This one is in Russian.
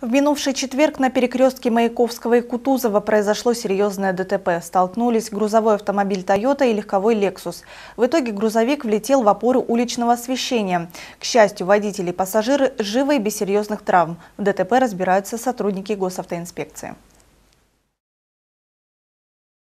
В минувший четверг на перекрестке Маяковского и Кутузова произошло серьезное ДТП. Столкнулись грузовой автомобиль Toyota и легковой Lexus. В итоге грузовик влетел в опору уличного освещения. К счастью, водители и пассажиры живы и без серьезных травм. В ДТП разбираются сотрудники госавтоинспекции.